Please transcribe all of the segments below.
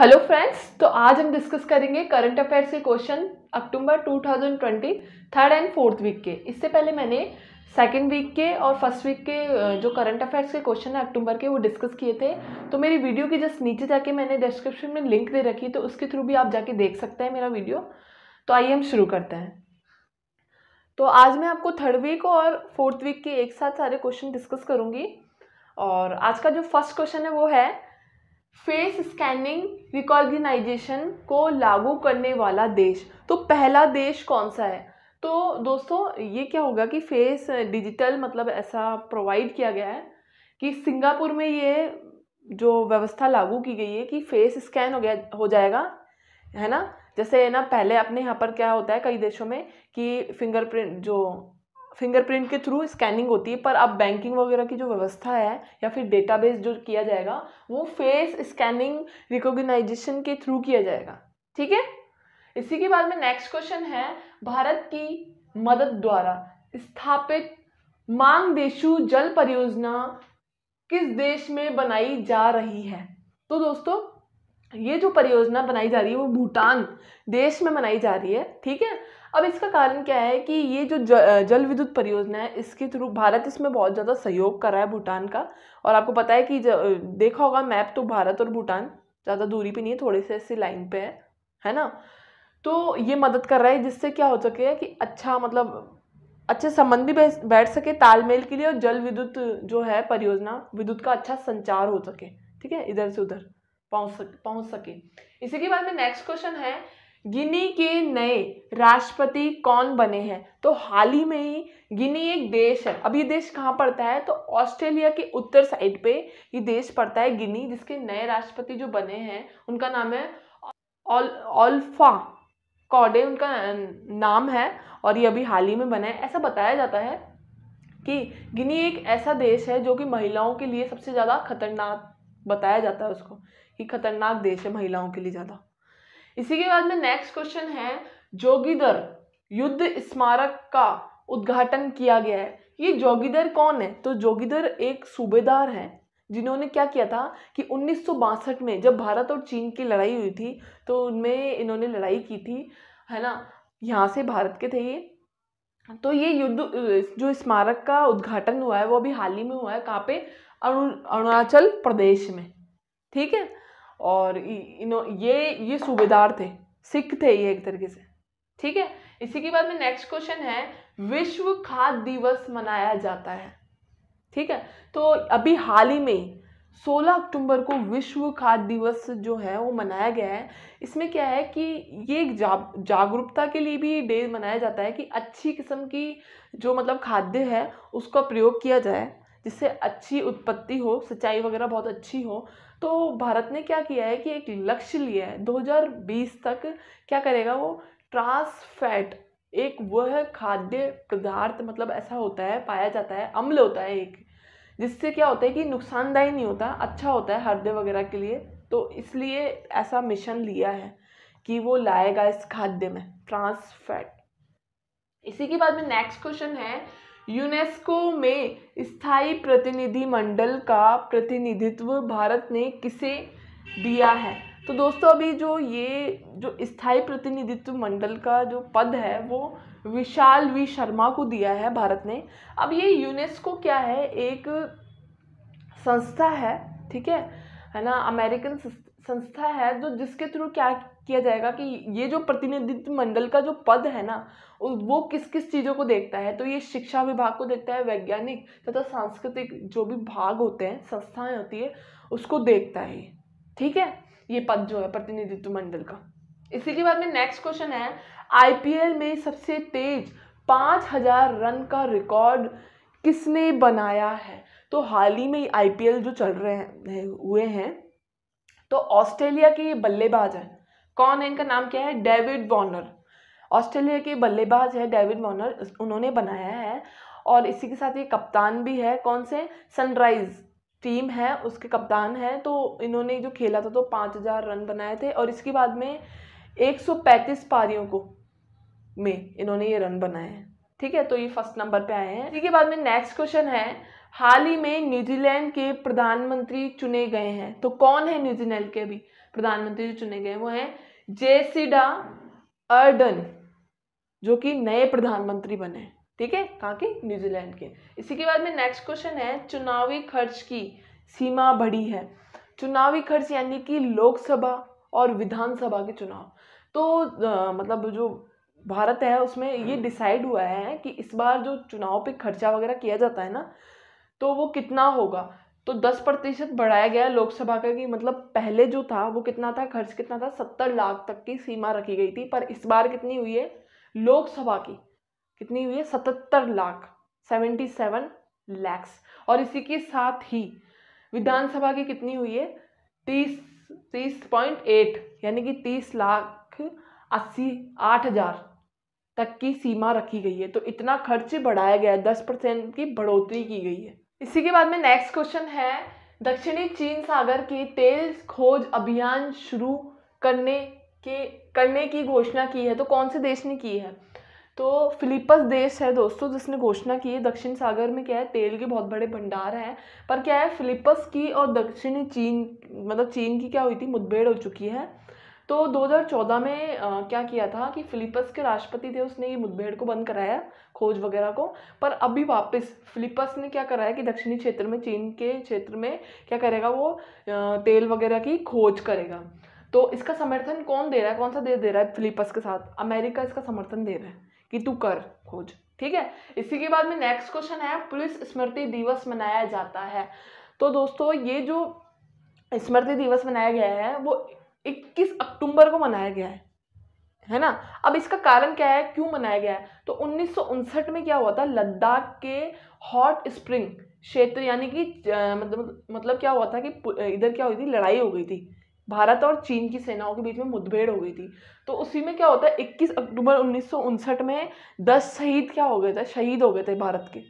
hello friends तो आज हम डिस्कस करेंगे करंट अफेयर से question October 2020 third and fourth week के इससे पहले मैंने सेकेंड वीक के और फर्स्ट वीक के जो करंट अफेयर्स के क्वेश्चन है अक्टूबर के वो डिस्कस किए थे तो मेरी वीडियो की जस्ट नीचे जाके मैंने डिस्क्रिप्शन में लिंक दे रखी तो उसके थ्रू भी आप जाके देख सकते हैं मेरा वीडियो तो आइए हम शुरू करते हैं तो आज मैं आपको थर्ड वीक और फोर्थ वीक के एक साथ सारे क्वेश्चन डिस्कस करूँगी और आज का जो फर्स्ट क्वेश्चन है वो है फेस स्कैनिंग रिकॉर्गनाइजेशन को लागू करने वाला देश तो पहला देश कौन सा है तो दोस्तों ये क्या होगा कि फेस डिजिटल मतलब ऐसा प्रोवाइड किया गया है कि सिंगापुर में ये जो व्यवस्था लागू की गई है कि फेस स्कैन हो गया हो जाएगा है ना जैसे ना पहले अपने यहाँ पर क्या होता है कई देशों में कि फिंगरप्रिंट जो फिंगरप्रिंट के थ्रू स्कैनिंग होती है पर अब बैंकिंग वगैरह की जो व्यवस्था है या फिर डेटाबेस जो किया जाएगा वो फेस स्कैनिंग रिकॉग्नाइजेशन के थ्रू किया जाएगा ठीक है इसी के बाद में नेक्स्ट क्वेश्चन है भारत की मदद द्वारा स्थापित मांग देशु जल परियोजना किस देश में बनाई जा रही है तो दोस्तों ये जो परियोजना बनाई जा रही है वो भूटान देश में बनाई जा रही है ठीक है अब इसका कारण क्या है कि ये जो जल विद्युत परियोजना है इसके थ्रू भारत इसमें बहुत ज़्यादा सहयोग कर रहा है भूटान का और आपको पता है कि देखा होगा मैप तो भारत और भूटान ज़्यादा दूरी पे नहीं है थोड़े से ऐसी लाइन पे है है ना तो ये मदद कर रहा है जिससे क्या हो सके कि अच्छा मतलब अच्छे संबंध भी बैठ सके तालमेल के लिए और जल विद्युत जो है परियोजना विद्युत का अच्छा संचार हो सके ठीक है इधर से उधर पहुँच सक पहुँच सके इसी के बाद में नेक्स्ट क्वेश्चन है गिनी के नए राष्ट्रपति कौन बने हैं तो हाल ही में ही गिनी एक देश है अब ये देश कहाँ पड़ता है तो ऑस्ट्रेलिया के उत्तर साइड पे ये देश पड़ता है गिनी जिसके नए राष्ट्रपति जो बने हैं उनका नाम है ऑल्फा कॉडे उनका नाम है और ये अभी हाल ही में बना है ऐसा बताया जाता है कि गिनी एक ऐसा देश है जो कि महिलाओं के लिए सबसे ज़्यादा खतरनाक बताया जाता है उसको कि खतरनाक देश है महिलाओं के लिए ज़्यादा इसी के बाद में नेक्स्ट क्वेश्चन है जोगीदर युद्ध स्मारक का उद्घाटन किया गया है ये जोगीदर कौन है तो जोगीदर एक सूबेदार है जिन्होंने क्या किया था कि उन्नीस में जब भारत और चीन की लड़ाई हुई थी तो उनमें इन्होंने लड़ाई की थी है ना यहाँ से भारत के थे ये तो ये युद्ध जो स्मारक का उद्घाटन हुआ है वो अभी हाल ही में हुआ है कहाँ पे अरुणाचल प्रदेश में ठीक है और इनो ये ये सूबेदार थे सिख थे ये एक तरीके से ठीक है इसी के बाद में नेक्स्ट क्वेश्चन है विश्व खाद्य दिवस मनाया जाता है ठीक है तो अभी हाल ही में 16 अक्टूबर को विश्व खाद्य दिवस जो है वो मनाया गया है इसमें क्या है कि ये एक जा, जागरूकता के लिए भी डे मनाया जाता है कि अच्छी किस्म की जो मतलब खाद्य है उसका प्रयोग किया जाए जिससे अच्छी उत्पत्ति हो सिंचाई वगैरह बहुत अच्छी हो तो भारत ने क्या किया है कि एक लक्ष्य लिया है 2020 तक क्या करेगा वो ट्रांस फैट एक वह खाद्य पदार्थ मतलब ऐसा होता है पाया जाता है अम्ल होता है एक जिससे क्या होता है कि नुकसानदायी नहीं होता अच्छा होता है हृदय वगैरह के लिए तो इसलिए ऐसा मिशन लिया है कि वो लाएगा इस खाद्य में ट्रांस फैट इसी के बाद में नेक्स्ट क्वेश्चन है यूनेस्को में स्थायी प्रतिनिधिमंडल का प्रतिनिधित्व भारत ने किसे दिया है तो दोस्तों अभी जो ये जो स्थायी प्रतिनिधित्व मंडल का जो पद है वो विशाल वी शर्मा को दिया है भारत ने अब ये यूनेस्को क्या है एक संस्था है ठीक है है ना अमेरिकन संस्था है जो जिसके थ्रू क्या किया जाएगा कि ये जो प्रतिनिधित्व मंडल का जो पद है ना वो किस किस चीज़ों को देखता है तो ये शिक्षा विभाग को देखता है वैज्ञानिक तथा तो सांस्कृतिक जो भी भाग होते हैं संस्थाएं होती है उसको देखता है ठीक है ये पद जो है प्रतिनिधित्व मंडल का इसी के बाद में नेक्स्ट क्वेश्चन है आईपीएल में सबसे तेज पाँच हजार रन का रिकॉर्ड किसने बनाया है तो हाल ही में आईपीएल जो चल रहे हैं हुए हैं तो ऑस्ट्रेलिया के ये बल्लेबाज हैं कौन है इनका नाम क्या है डेविड वॉर्नर ऑस्ट्रेलिया के बल्लेबाज है डेविड वॉर्नर उन्होंने बनाया है और इसी के साथ ये कप्तान भी है कौन से सनराइज़ टीम है उसके कप्तान हैं तो इन्होंने जो खेला था तो पाँच हज़ार रन बनाए थे और इसके बाद में एक सौ पैंतीस पारियों को में इन्होंने ये रन बनाए हैं ठीक है तो ये फर्स्ट नंबर पे आए हैं इसके बाद में नेक्स्ट क्वेश्चन है हाल ही में न्यूजीलैंड के प्रधानमंत्री चुने गए हैं तो कौन है न्यूजीलैंड के अभी प्रधानमंत्री जो चुने गए वो हैं जेसिडा अर्डन जो कि नए प्रधानमंत्री बने ठीक है कहाँ के न्यूजीलैंड के इसी के बाद में नेक्स्ट क्वेश्चन है चुनावी खर्च की सीमा बढ़ी है चुनावी खर्च यानी कि लोकसभा और विधानसभा के चुनाव तो आ, मतलब जो भारत है उसमें ये डिसाइड हुआ है कि इस बार जो चुनाव पे खर्चा वगैरह किया जाता है ना तो वो कितना होगा तो 10 प्रतिशत बढ़ाया गया लोकसभा का कि मतलब पहले जो था वो कितना था खर्च कितना था 70 लाख तक की सीमा रखी गई थी पर इस बार कितनी हुई है लोकसभा की कितनी हुई है 77 लाख 77 लैक्स और इसी के साथ ही विधानसभा की कितनी हुई है तीस तीस पॉइंट एट यानी कि तीस लाख अस्सी आठ हज़ार तक की सीमा रखी गई है तो इतना खर्च बढ़ाया गया है दस परसेंट की बढ़ोतरी की गई है इसी के बाद में नेक्स्ट क्वेश्चन है दक्षिणी चीन सागर की तेल खोज अभियान शुरू करने के करने की घोषणा की है तो कौन से देश ने की है तो फिलिपस देश है दोस्तों जिसने घोषणा की है दक्षिण सागर में क्या है तेल के बहुत बड़े भंडार हैं पर क्या है फिलिपस की और दक्षिणी चीन मतलब चीन की क्या हुई थी मुठभेड़ हो चुकी है तो 2014 में आ, क्या किया था कि फिलिपस के राष्ट्रपति थे उसने ये मुठभेड़ को बंद कराया खोज वगैरह को पर अभी वापस फिलिपस ने क्या कराया कि दक्षिणी क्षेत्र में चीन के क्षेत्र में क्या करेगा वो तेल वगैरह की खोज करेगा तो इसका समर्थन कौन दे रहा है कौन सा दे दे रहा है फिलिपस के साथ अमेरिका इसका समर्थन दे रहा है कि तू कर खोज ठीक है इसी के बाद में नेक्स्ट क्वेश्चन है पुलिस स्मृति दिवस मनाया जाता है तो दोस्तों ये जो स्मृति दिवस मनाया गया है वो 21 अक्टूबर को मनाया गया है है ना अब इसका कारण क्या है क्यों मनाया गया है तो उन्नीस में क्या हुआ था लद्दाख के हॉट स्प्रिंग क्षेत्र यानी कि मतलब मतलब क्या हुआ था कि इधर क्या हुई थी लड़ाई हो गई थी भारत और चीन की सेनाओं के बीच में मुठभेड़ हो गई थी तो उसी में क्या होता है 21 अक्टूबर उन्नीस में 10 शहीद क्या हो गए थे शहीद हो गए थे भारत के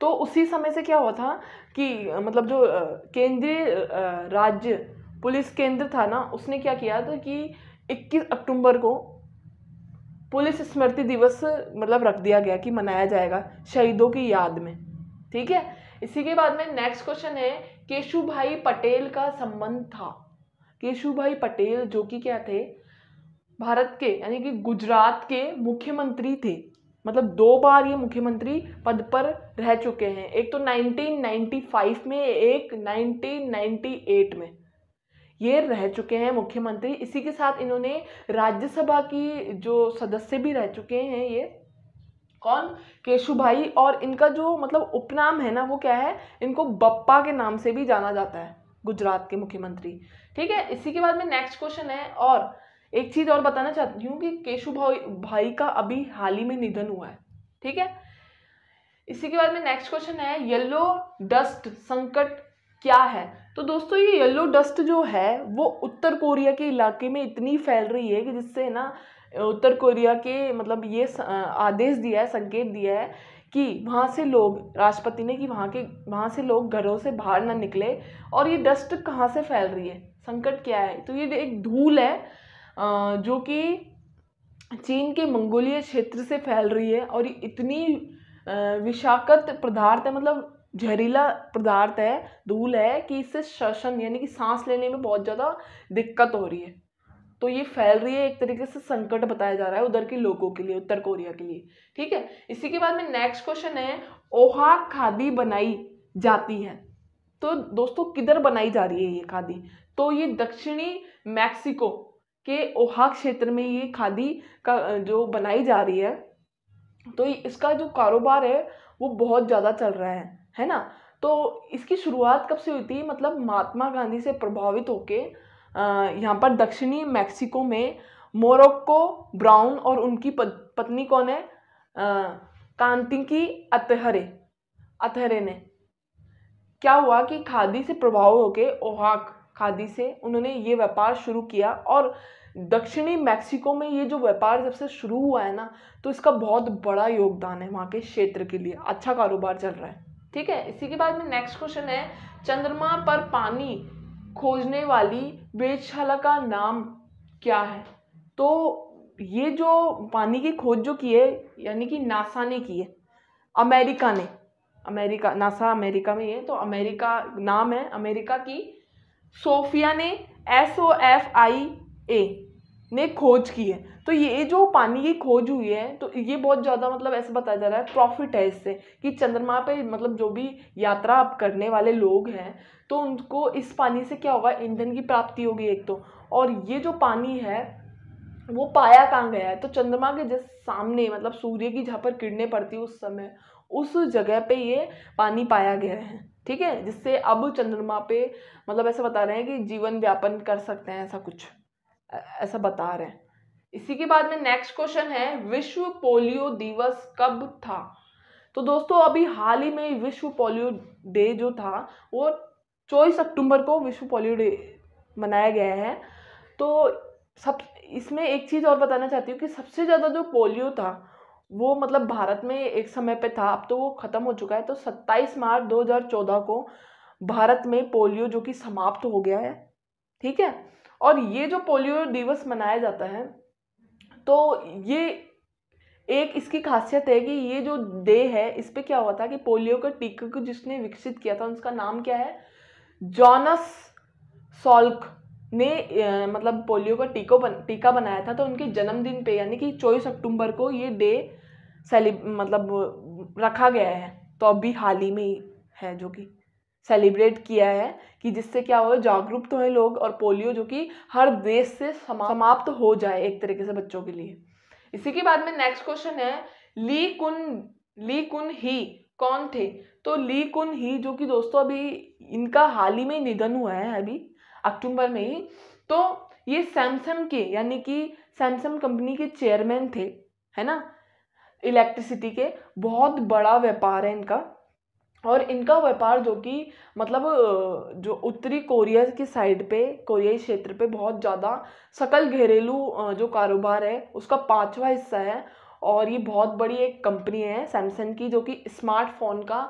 तो उसी समय से क्या हुआ था कि मतलब जो केंद्रीय राज्य पुलिस केंद्र था ना उसने क्या किया था कि 21 अक्टूबर को पुलिस स्मृति दिवस मतलब रख दिया गया कि मनाया जाएगा शहीदों की याद में ठीक है इसी के बाद में नेक्स्ट क्वेश्चन है केशु भाई पटेल का संबंध था केशु भाई पटेल जो कि क्या थे भारत के यानी कि गुजरात के मुख्यमंत्री थे मतलब दो बार ये मुख्यमंत्री पद पर रह चुके हैं एक तो 1995 में एक 1998 में ये रह चुके हैं मुख्यमंत्री इसी के साथ इन्होंने राज्यसभा की जो सदस्य भी रह चुके हैं ये कौन केशु भाई और इनका जो मतलब उपनाम है ना वो क्या है इनको बप्पा के नाम से भी जाना जाता है गुजरात के मुख्यमंत्री ठीक है इसी के बाद में नेक्स्ट क्वेश्चन है और एक चीज़ और बताना चाहती हूँ कि केशु भाई भाई का अभी हाल ही में निधन हुआ है ठीक है इसी के बाद में नेक्स्ट क्वेश्चन है येलो डस्ट संकट क्या है तो दोस्तों ये येलो डस्ट जो है वो उत्तर कोरिया के इलाके में इतनी फैल रही है कि जिससे ना उत्तर कोरिया के मतलब ये आदेश दिया है संकेत दिया है कि वहाँ से लोग राष्ट्रपति ने कि वहाँ के वहाँ से लोग घरों से बाहर ना निकले और ये डस्ट कहाँ से फैल रही है संकट क्या है तो ये एक धूल है जो कि चीन के मंगोलिया क्षेत्र से फैल रही है और ये इतनी विषाक्त पदार्थ है मतलब जहरीला पदार्थ है धूल है कि इससे श्वसन यानी कि सांस लेने में बहुत ज़्यादा दिक्कत हो रही है तो ये फैल रही है एक तरीके से संकट बताया जा रहा है उधर के लोगों के लिए उत्तर कोरिया के लिए ठीक है इसी के बाद में नेक्स्ट क्वेश्चन है ओहा खादी बनाई जाती है तो दोस्तों किधर बनाई जा रही है ये खादी तो ये दक्षिणी मैक्सिको के ओहा क्षेत्र में ये खादी का जो बनाई जा रही है तो इसका जो कारोबार है वो बहुत ज़्यादा चल रहा है है ना तो इसकी शुरुआत कब से हुई थी मतलब महात्मा गांधी से प्रभावित होके यहाँ पर दक्षिणी मैक्सिको में मोरक्को ब्राउन और उनकी पत्नी कौन है कांतिकी अतहरे अतहरे ने क्या हुआ कि खादी से प्रभाव होके ओहाक खादी से उन्होंने ये व्यापार शुरू किया और दक्षिणी मैक्सिको में ये जो व्यापार जब से शुरू हुआ है ना तो इसका बहुत बड़ा योगदान है वहाँ के क्षेत्र के लिए अच्छा कारोबार चल रहा है ठीक है इसी के बाद में नेक्स्ट क्वेश्चन है चंद्रमा पर पानी खोजने वाली वेधशाला का नाम क्या है तो ये जो पानी की खोज जो की है यानी कि नासा ने की है अमेरिका ने अमेरिका नासा अमेरिका में है तो अमेरिका नाम है अमेरिका की सोफिया ने एस ओ एफ आई ए ने खोज की है तो ये जो पानी की खोज हुई है तो ये बहुत ज़्यादा मतलब ऐसे बताया जा रहा है प्रॉफिट है इससे कि चंद्रमा पे मतलब जो भी यात्रा आप करने वाले लोग हैं तो उनको इस पानी से क्या होगा ईंधन की प्राप्ति होगी एक तो और ये जो पानी है वो पाया कहाँ गया है तो चंद्रमा के जिस सामने मतलब सूर्य की जहाँ पर किरणें पड़ती उस समय उस जगह पे ये पानी पाया गया है ठीक है जिससे अब चंद्रमा पे मतलब ऐसे बता रहे हैं कि जीवन व्यापन कर सकते हैं ऐसा कुछ ऐसा बता रहे हैं इसी के बाद में नेक्स्ट क्वेश्चन है विश्व पोलियो दिवस कब था तो दोस्तों अभी हाल ही में विश्व पोलियो डे जो था वो चौबीस अक्टूबर को विश्व पोलियो डे मनाया गया है तो सब इसमें एक चीज़ और बताना चाहती हूँ कि सबसे ज़्यादा जो पोलियो था वो मतलब भारत में एक समय पे था अब तो वो ख़त्म हो चुका है तो 27 मार्च 2014 को भारत में पोलियो जो कि समाप्त हो गया है ठीक है और ये जो पोलियो दिवस मनाया जाता है तो ये एक इसकी खासियत है कि ये जो डे है इस पर क्या हुआ था कि पोलियो का टीका को जिसने विकसित किया था उसका नाम क्या है जॉनस सॉल्क ने मतलब पोलियो का टीको बन टीका बनाया था तो उनके जन्मदिन पे यानी कि चौबीस अक्टूबर को ये डे सेलिब मतलब रखा गया है तो अभी हाल ही में ही है जो कि सेलिब्रेट किया है कि जिससे क्या हो जागरूक तो हैं लोग और पोलियो जो कि हर देश से समाप्त हो जाए एक तरीके से बच्चों के लिए इसी के बाद में नेक्स्ट क्वेश्चन है ली कुन ली कुन ही कौन थे तो ली कुन ही जो कि दोस्तों अभी इनका हाल ही में निधन हुआ है अभी अक्टूबर में ही तो ये सैमसंग के यानी कि सैमसंग कंपनी के चेयरमैन थे है ना इलेक्ट्रिसिटी के बहुत बड़ा व्यापार है इनका और इनका व्यापार जो कि मतलब जो उत्तरी कोरिया की साइड पे कोरियाई क्षेत्र पे बहुत ज़्यादा सकल घरेलू जो कारोबार है उसका पांचवा हिस्सा है और ये बहुत बड़ी एक कंपनी है सैमसंग की जो कि स्मार्टफोन का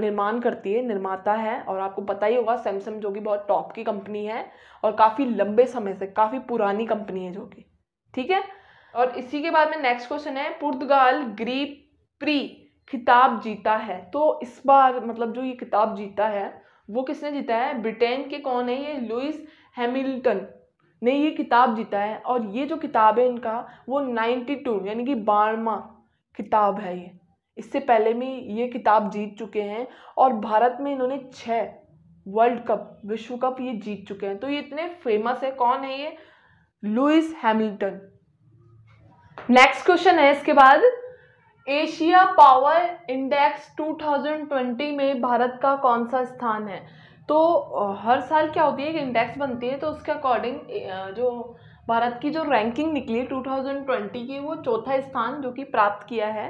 निर्माण करती है निर्माता है और आपको पता ही होगा सैमसंग जो कि बहुत टॉप की कंपनी है और काफ़ी लंबे समय से काफ़ी पुरानी कंपनी है जो कि ठीक है और इसी के बाद में नेक्स्ट क्वेश्चन है पुर्तगाल ग्री प्री खिताब जीता है तो इस बार मतलब जो ये खिताब जीता है वो किसने जीता है ब्रिटेन के कौन है ये लुइस हैमिल्टन ने ये किताब जीता है और ये जो किताब है इनका वो नाइन्टी टू यानी कि बारवा किताब है ये इससे पहले भी ये किताब जीत चुके हैं और भारत में इन्होंने छः वर्ल्ड कप विश्व कप ये जीत चुके हैं तो ये इतने फेमस है कौन है ये लुइस हैमिल्टन नेक्स्ट क्वेश्चन है इसके बाद एशिया पावर इंडेक्स 2020 में भारत का कौन सा स्थान है तो हर साल क्या होती है एक इंडेक्स बनती है तो उसके अकॉर्डिंग जो भारत की जो रैंकिंग निकली है 2020 की वो चौथा स्थान जो कि प्राप्त किया है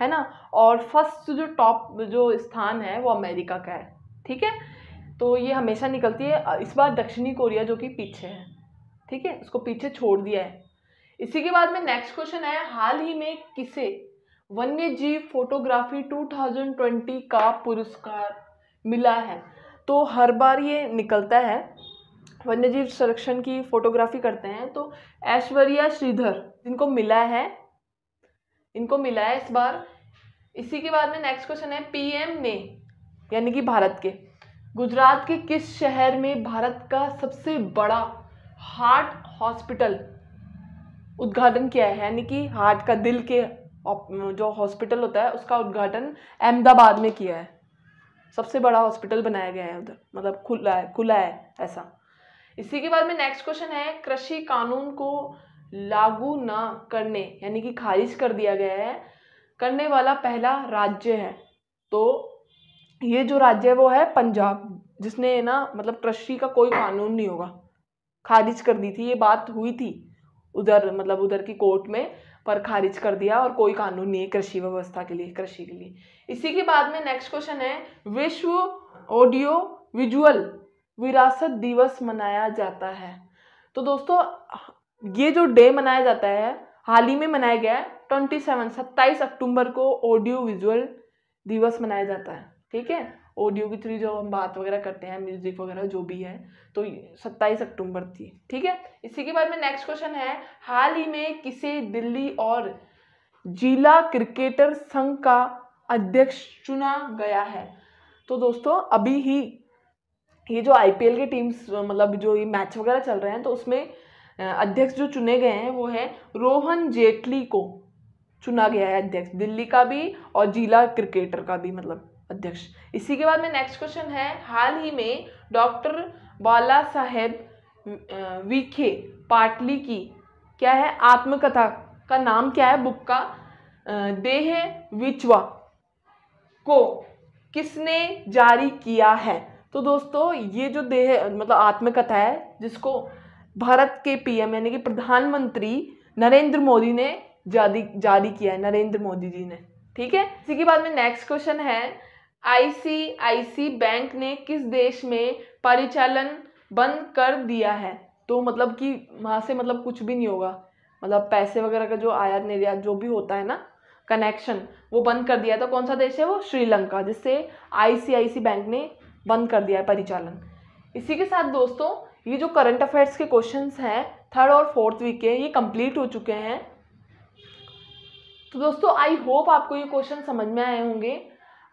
है ना और फर्स्ट जो टॉप जो स्थान है वो अमेरिका का है ठीक है तो ये हमेशा निकलती है इस बार दक्षिणी कोरिया जो कि पीछे है ठीक है उसको पीछे छोड़ दिया है इसी के बाद में नेक्स्ट क्वेश्चन है हाल ही में किसे वन्य जीव फोटोग्राफी 2020 का पुरस्कार मिला है तो हर बार ये निकलता है वन्य जीव संरक्षण की फोटोग्राफी करते हैं तो ऐश्वर्या श्रीधर जिनको मिला है इनको मिला है इस बार इसी के बाद में नेक्स्ट क्वेश्चन है पीएम ने यानी कि भारत के गुजरात के किस शहर में भारत का सबसे बड़ा हार्ट हॉस्पिटल उद्घाटन किया है यानी कि हार्ट का दिल के जो हॉस्पिटल होता है उसका उद्घाटन अहमदाबाद में किया है सबसे बड़ा हॉस्पिटल बनाया गया है उधर मतलब खुला है खुला है ऐसा इसी के बाद में नेक्स्ट क्वेश्चन है कृषि कानून को लागू न करने यानी कि खारिज कर दिया गया है करने वाला पहला राज्य है तो ये जो राज्य है वो है पंजाब जिसने ना मतलब कृषि का कोई कानून नहीं होगा खारिज कर दी थी ये बात हुई थी उधर मतलब उधर की कोर्ट में पर खारिज कर दिया और कोई कानून नहीं है कृषि व्यवस्था के लिए कृषि के लिए इसी के बाद में नेक्स्ट क्वेश्चन है विश्व ऑडियो विजुअल विरासत दिवस मनाया जाता है तो दोस्तों ये जो डे मनाया जाता है हाल ही में मनाया गया है ट्वेंटी सेवन सत्ताईस अक्टूबर को ऑडियो विजुअल दिवस मनाया जाता है ठीक है ऑडियो के थ्रू जो हम बात वगैरह करते हैं म्यूजिक वगैरह जो भी है तो सत्ताईस अक्टूबर थी ठीक है इसी के बाद में नेक्स्ट क्वेश्चन है हाल ही में किसे दिल्ली और जिला क्रिकेटर संघ का अध्यक्ष चुना गया है तो दोस्तों अभी ही ये जो आई की टीम्स मतलब जो ये मैच वगैरह चल रहे हैं तो उसमें अध्यक्ष जो चुने गए हैं वो है रोहन जेटली को चुना गया है अध्यक्ष दिल्ली का भी और जिला क्रिकेटर का भी मतलब अध्यक्ष इसी के बाद में नेक्स्ट क्वेश्चन है हाल ही में डॉक्टर बाला साहेब विखे पाटली की क्या है आत्मकथा का नाम क्या है बुक का देह विचवा को किसने जारी किया है तो दोस्तों ये जो देह मतलब आत्मकथा है जिसको भारत के पीएम यानी कि प्रधानमंत्री नरेंद्र मोदी ने जारी जारी किया है नरेंद्र मोदी जी ने ठीक है इसी के बाद में नेक्स्ट क्वेश्चन है आईसीआईसी बैंक ने किस देश में परिचालन बंद कर दिया है तो मतलब कि वहाँ से मतलब कुछ भी नहीं होगा मतलब पैसे वगैरह का जो आयात निर्यात जो भी होता है ना कनेक्शन वो बंद कर दिया तो कौन सा देश है वो श्रीलंका जिससे आईसीआईसी बैंक ने बंद कर दिया है परिचालन इसी के साथ दोस्तों ये जो करंट अफेयर्स के क्वेश्चंस हैं थर्ड और फोर्थ वीक के ये कंप्लीट हो चुके हैं तो दोस्तों आई होप आपको ये क्वेश्चन समझ में आए होंगे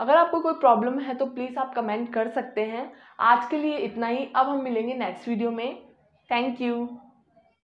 अगर आपको कोई प्रॉब्लम है तो प्लीज़ आप कमेंट कर सकते हैं आज के लिए इतना ही अब हम मिलेंगे नेक्स्ट वीडियो में थैंक यू